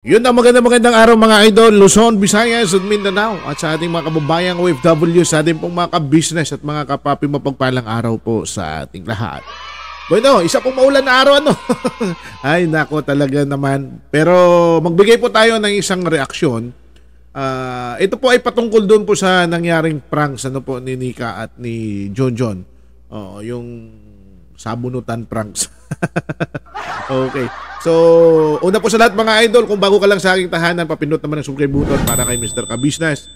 Yun ang magandang magandang araw mga idol, Luzon, Visayas at Mindanao at sa ating mga kababayang OFW, sa ating pong mga ka at mga kapapi mapagpalang araw po sa ating lahat. Bueno, isa pong maulan na araw ano. Ay nako talaga naman. Pero magbigay po tayo ng isang reaksyon. Uh, ito po ay patungkol doon po sa nangyaring pranks ano po ni Nika at ni John John. Oh, yung sabunutan pranks. okay. So, una po sa lahat mga idol, kung bago ka lang sa aking tahanan, papindot naman ang subscribe button para kay Mr. Kabusiness,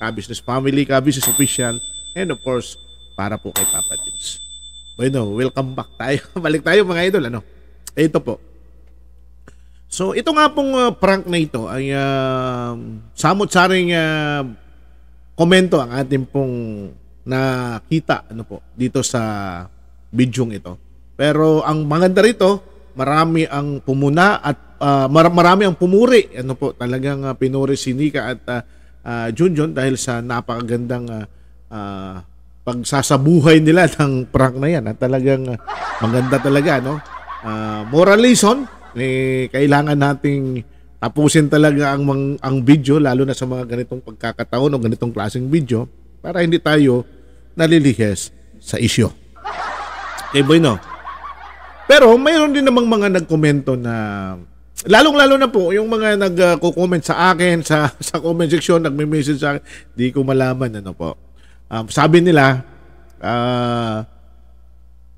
Kabusiness Family, Kabusiness Official, and of course, para po kay Papa Dins. Bueno, welcome back tayo. Balik tayo mga idol, ano? Ito po. So, ito nga pong uh, prank na ito ay uh, samot-saring uh, komento ang ating pong nakita ano po dito sa bidyong ito. Pero ang maganda rito, marami ang pumuna at uh, mar- marami ang pumuri. Ano po, talagang uh, pinuri si Nika at uh, uh, Junjun dahil sa napakagandang uh, uh, pagsasabuhay nila ng prank na yan. At talagang uh, maganda talaga, no? Uh, moral lesson, eh, kailangan nating tapusin talaga ang mang, ang video lalo na sa mga ganitong pagkakataon o ganitong klaseng video para hindi tayo nalilihes sa isyo. Okay, boy, no? Pero mayroon din namang mga nagkomento na lalong-lalo na po yung mga nagko-comment sa akin sa sa comment section, nagme-message sa akin, di ko malaman ano po. Um, sabi nila, uh,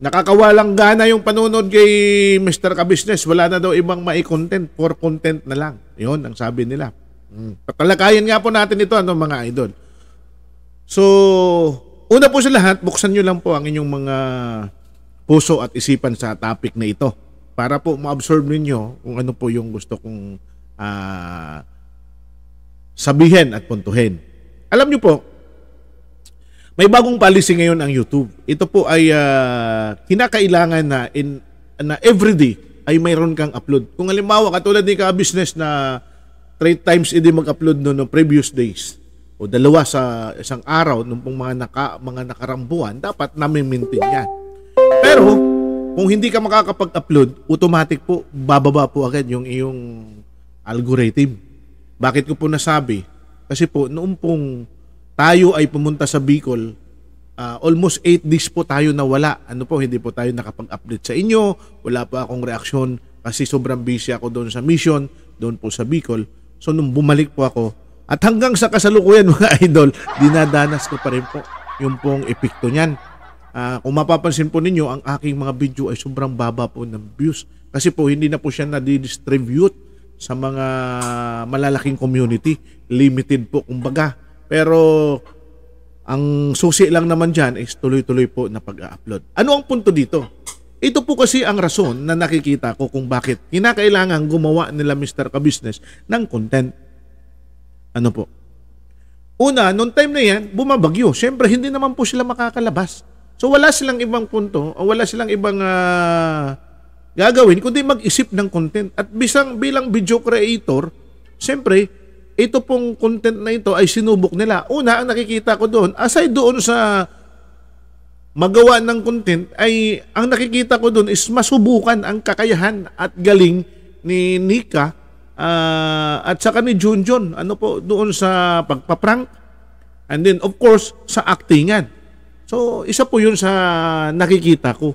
Nakakawalang gana yung panonood kay Mr. Kabisnes. Wala na daw ibang mai-content for content na lang. Yun ang sabi nila. Hmm. Talakayan nga po natin ito, ano mga idol. So, una po sa lahat, buksan niyo lang po ang inyong mga puso at isipan sa topic na ito para po ma-absorb ninyo kung ano po yung gusto kong uh, sabihin at puntuhin. Alam nyo po, may bagong policy ngayon ang YouTube. Ito po ay uh, kinakailangan na in na everyday ay mayroon kang upload. Kung halimbawa katulad ni ka business na three times hindi mag-upload no, no previous days o dalawa sa isang araw nung pong mga naka mga nakarambuan, dapat namin maintain 'yan. Pero kung hindi ka makakapag-upload, automatic po bababa po agad yung iyong algorithm. Bakit ko po nasabi? Kasi po noong pong tayo ay pumunta sa Bicol, uh, almost 8 days po tayo nawala. Ano po, hindi po tayo nakapag-update sa inyo. Wala pa akong reaksyon kasi sobrang busy ako doon sa mission, doon po sa Bicol. So nung bumalik po ako, at hanggang sa kasalukuyan mga idol, dinadanas ko pa rin po yung pong epekto niyan. Uh, kung mapapansin po ninyo, ang aking mga video ay sobrang baba po ng views. Kasi po, hindi na po siya nadidistribute sa mga malalaking community. Limited po, kumbaga. Pero, ang susi lang naman dyan is tuloy-tuloy po na pag-upload. Ano ang punto dito? Ito po kasi ang rason na nakikita ko kung bakit kinakailangan gumawa nila Mr. Kabusiness ng content. Ano po? Una, noong time na yan, bumabagyo. Siyempre, hindi naman po sila makakalabas. So wala silang ibang punto o wala silang ibang uh, gagawin kundi mag-isip ng content. At bisang bilang video creator, siyempre, ito pong content na ito ay sinubok nila. Una, ang nakikita ko doon, aside doon sa magawa ng content, ay ang nakikita ko doon is masubukan ang kakayahan at galing ni Nika uh, at saka ni Junjun. Ano po, doon sa pagpaprank. And then, of course, sa actingan. So, isa po yun sa nakikita ko.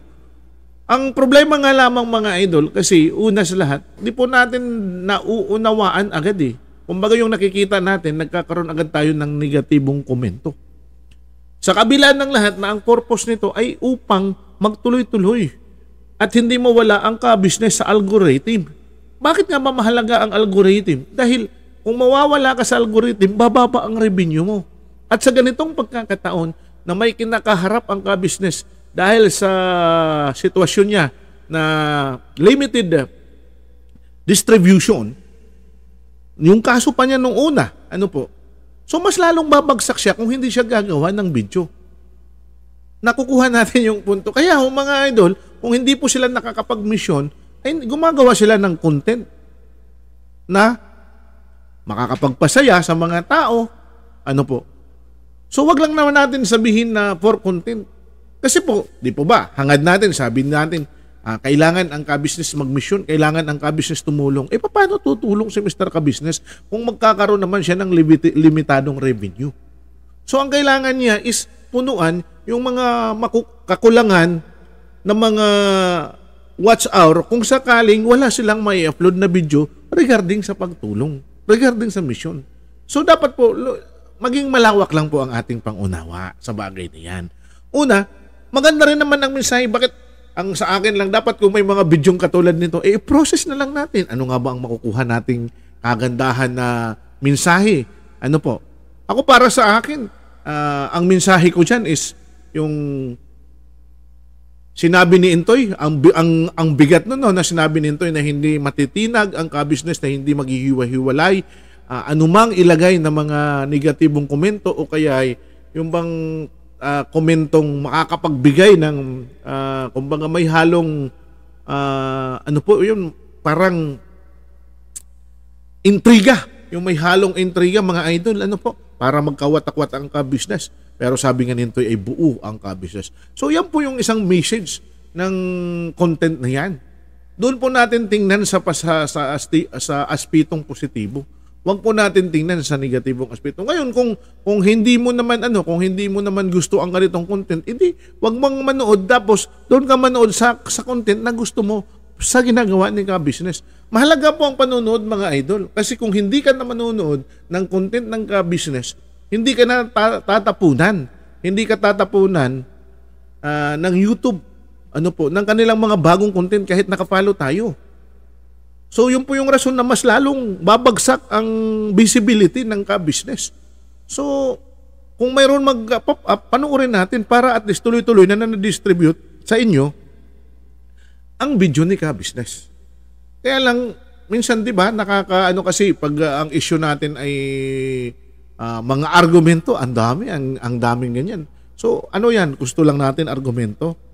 Ang problema nga lamang mga idol, kasi una sa lahat, di po natin nauunawaan agad eh. Kumbaga yung nakikita natin, nagkakaroon agad tayo ng negatibong komento. Sa kabila ng lahat na ang purpose nito ay upang magtuloy-tuloy at hindi mawala ang ka-business sa algorithm. Bakit nga ba mahalaga ang algorithm? Dahil kung mawawala ka sa algorithm, bababa ang revenue mo. At sa ganitong pagkakataon, na may kinakaharap ang ka-business dahil sa sitwasyon niya na limited distribution. Yung kaso pa niya nung una, ano po? So mas lalong babagsak siya kung hindi siya gagawa ng video. Nakukuha natin yung punto. Kaya ho mga idol, kung hindi po sila nakakapag-mission, ay gumagawa sila ng content na makakapagpasaya sa mga tao. Ano po? So wag lang naman natin sabihin na for content. Kasi po, di po ba, hangad natin, sabihin natin, uh, kailangan ang ka-business mag-mission, kailangan ang ka-business tumulong. Eh paano tutulong si Mr. Ka-business kung magkakaroon naman siya ng limitadong revenue? So ang kailangan niya is punuan yung mga kakulangan ng mga watch hour kung sakaling wala silang may upload na video regarding sa pagtulong, regarding sa mission. So dapat po maging malawak lang po ang ating pangunawa sa bagay na yan. Una, maganda rin naman ang mensahe. Bakit ang sa akin lang dapat kung may mga bidyong katulad nito, eh process na lang natin. Ano nga ba ang makukuha nating kagandahan na mensahe? Ano po? Ako para sa akin, uh, ang mensahe ko dyan is yung sinabi ni Intoy, ang, ang, ang bigat nun no, na sinabi ni Intoy na hindi matitinag ang ka-business, na hindi maghihiwa-hiwalay, uh, anumang ilagay na mga negatibong komento o kaya ay yung bang uh, komentong makakapagbigay ng uh, kumbaga may halong uh, ano po yun parang intriga yung may halong intriga mga idol ano po para magkawatak-wat ang ka-business pero sabi nga nito ay buo ang ka-business so yan po yung isang message ng content na yan doon po natin tingnan sa sa sa, sa aspitong positibo Huwag po natin tingnan sa negatibong aspeto. Ngayon, kung, kung hindi mo naman ano, kung hindi mo naman gusto ang ganitong content, edi wag mong manood tapos doon ka manood sa, sa content na gusto mo sa ginagawa ni ka business. Mahalaga po ang panonood mga idol. Kasi kung hindi ka na manonood ng content ng ka business, hindi ka na ta- tatapunan. Hindi ka tatapunan uh, ng YouTube ano po, ng kanilang mga bagong content kahit nakapalo tayo. So yun po yung rason na mas lalong babagsak ang visibility ng ka-business. So kung mayroon mag-pop up, panoorin natin para at least tuloy-tuloy na na-distribute sa inyo ang video ni ka-business. Kaya lang, minsan 'di ba nakakaano kasi pag uh, ang issue natin ay uh, mga argumento, ang dami, ang ang daming ganyan. So ano 'yan? Gusto lang natin argumento.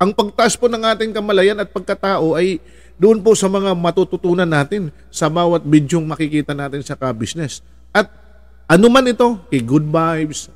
Ang pagtaas po ng ating kamalayan at pagkatao ay doon po sa mga matututunan natin sa bawat bidyong makikita natin sa ka-business. At ano man ito, kay good vibes,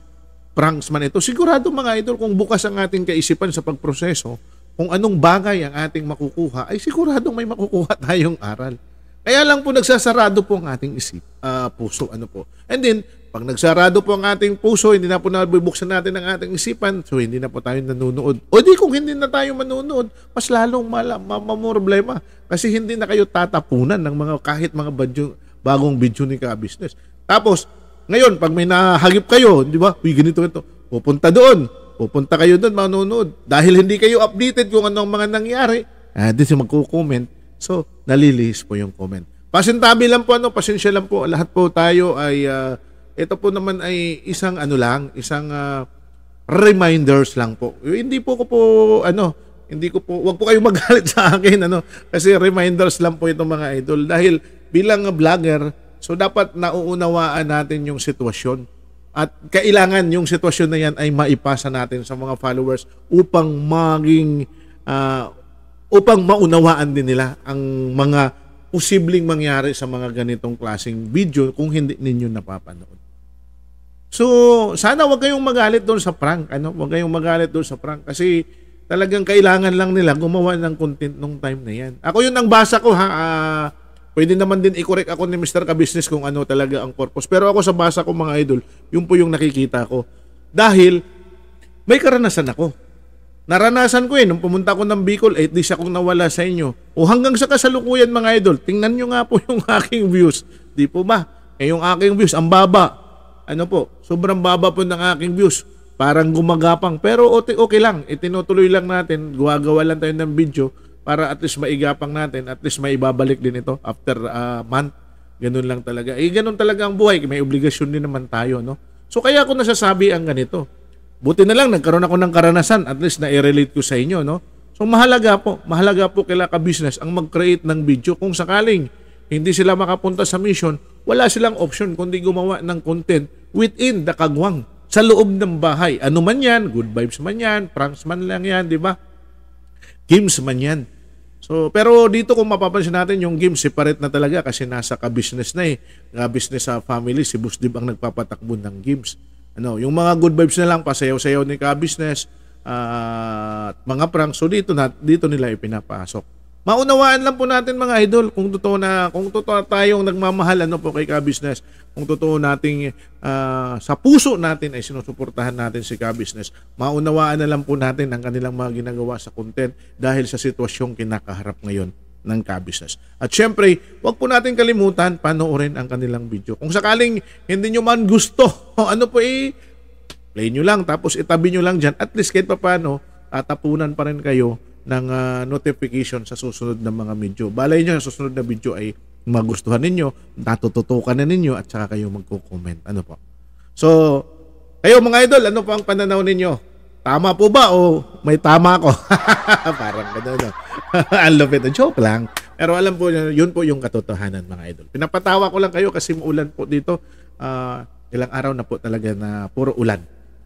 pranks man ito, sigurado mga idol kung bukas ang ating kaisipan sa pagproseso, kung anong bagay ang ating makukuha, ay siguradong may makukuha tayong aral. Kaya lang po nagsasarado po ang ating isip, uh, puso, ano po. And then, pag nagsarado po ang ating puso, hindi na po nabubuksan natin ang ating isipan, so hindi na po tayo nanonood. O di kung hindi na tayo manonood, mas lalong mamamroblema. Kasi hindi na kayo tatapunan ng mga kahit mga badyo, bagong video ni ka business. Tapos, ngayon, pag may nahagip kayo, di ba? Uy, ganito, ganito. Pupunta doon. Pupunta kayo doon, manonood. Dahil hindi kayo updated kung anong mga nangyari, ah, di siya magko-comment. So, nalilihis po yung comment. Pasintabi lang po, ano, pasensya lang po. Lahat po tayo ay... Uh, ito po naman ay isang ano lang, isang uh, reminders lang po. Hindi po ko po ano, hindi ko po wag po kayo magalit sa akin ano kasi reminders lang po itong mga idol dahil bilang vlogger so dapat nauunawaan natin yung sitwasyon at kailangan yung sitwasyon na yan ay maipasa natin sa mga followers upang maging uh, upang maunawaan din nila ang mga posibleng mangyari sa mga ganitong klaseng video kung hindi ninyo napapanood. So, sana wag kayong magalit doon sa prank. Ano? Wag kayong magalit doon sa prank. Kasi talagang kailangan lang nila gumawa ng content nung time na yan. Ako yun ang basa ko ha. Uh, pwede naman din i-correct ako ni Mr. Kabusiness kung ano talaga ang purpose. Pero ako sa basa ko mga idol, yun po yung nakikita ko. Dahil may karanasan ako. Naranasan ko eh, nung pumunta ko ng Bicol, eh di siya kung nawala sa inyo. O hanggang sa kasalukuyan mga idol, tingnan nyo nga po yung aking views. Di po ba? Eh yung aking views, ang baba ano po, sobrang baba po ng aking views. Parang gumagapang. Pero okay, lang. Itinutuloy lang natin. Gumagawa lang tayo ng video para at least maigapang natin. At least maibabalik din ito after uh, month. Ganun lang talaga. Eh, ganun talaga ang buhay. May obligasyon din naman tayo, no? So, kaya ako nasasabi ang ganito. Buti na lang, nagkaroon ako ng karanasan. At least na-relate ko sa inyo, no? So, mahalaga po. Mahalaga po kaila ka-business ang mag-create ng video kung sakaling hindi sila makapunta sa mission, wala silang option kundi gumawa ng content within the kagwang, sa loob ng bahay. Ano man yan, good vibes man yan, pranks man lang yan, di ba? Games man yan. So, pero dito kung mapapansin natin, yung games, separate na talaga kasi nasa ka-business na eh. Ka-business sa family, si Busdib ang nagpapatakbo ng games. Ano, yung mga good vibes na lang, pasayaw-sayaw ni ka-business, uh, at mga pranks. So, dito, na, dito nila ipinapasok. Maunawaan lang po natin mga idol kung totoo na kung totoo tayong nagmamahal ano po kay ka-business kung totoo nating uh, sa puso natin ay sinusuportahan natin si Ka-Business, maunawaan na lang po natin ang kanilang mga ginagawa sa content dahil sa sitwasyong kinakaharap ngayon ng Ka-Business. At syempre, wag po natin kalimutan panoorin ang kanilang video. Kung sakaling hindi nyo man gusto, ano po eh, play nyo lang tapos itabi nyo lang dyan. At least kahit papano, tatapunan pa rin kayo ng uh, notification sa susunod na mga video. Balay nyo, sa susunod na video ay magustuhan ninyo, natututukan na ninyo at saka kayo magko-comment. Ano po? So, kayo mga idol, ano po ang pananaw ninyo? Tama po ba o may tama ako? Parang gano'n. No? Ang lupit. Joke lang. Pero alam po, yun po yung katotohanan mga idol. Pinapatawa ko lang kayo kasi muulan po dito. Uh, ilang araw na po talaga na puro ulan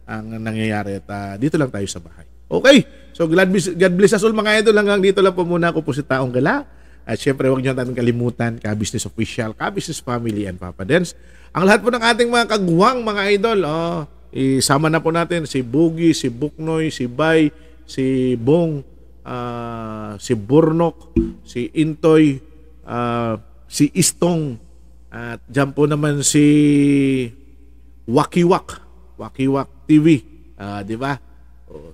ang nangyayari at uh, dito lang tayo sa bahay. Okay, so God bless, God bless us all mga idol. Hanggang dito lang po muna ako po si Taong Gala. At syempre, huwag niyo natin kalimutan, Ka-Business Official, Ka-Business Family, and Papa Dance. Ang lahat po ng ating mga kagwang, mga idol, oh, isama na po natin si Boogie, si Buknoy, si Bay, si Bong, uh, si Burnok, si Intoy, uh, si Istong, at dyan po naman si Wakiwak, Wakiwak TV, uh, ah, di ba?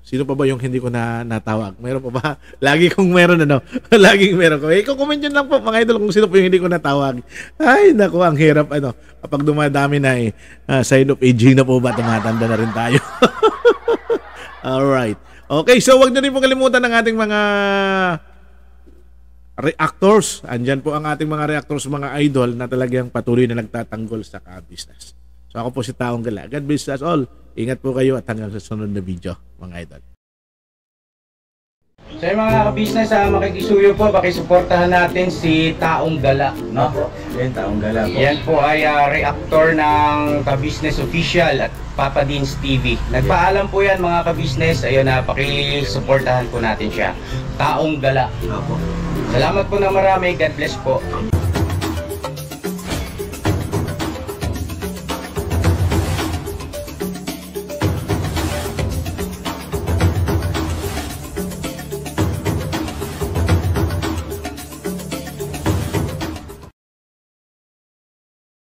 sino pa ba yung hindi ko na natawag? Meron pa ba? Lagi kong meron ano. Laging meron ko. Eh, comment yun lang po mga idol kung sino po yung hindi ko natawag. Ay, naku, ang hirap ano. Kapag dumadami na eh, uh, ah, side of aging na po ba tumatanda na rin tayo. All right. Okay, so wag niyo rin po kalimutan ng ating mga reactors. Andyan po ang ating mga reactors, mga idol na talagang patuloy na nagtatanggol sa ka-business. So ako po si Taong Gala. God bless us all. Ingat po kayo at hanggang sa sunod na video, mga idol. Sa so, mga ka-business, ah, makikisuyo po, pakisuportahan natin si Taong Gala. No? Yan, Taong Gala po. Yan po ay ah, reactor ng ka official at Papa Deans TV. Nagpaalam po yan mga ka-business. Ayun na, ah, pakisuportahan po natin siya. Taong Gala. Salamat po na marami. God bless po.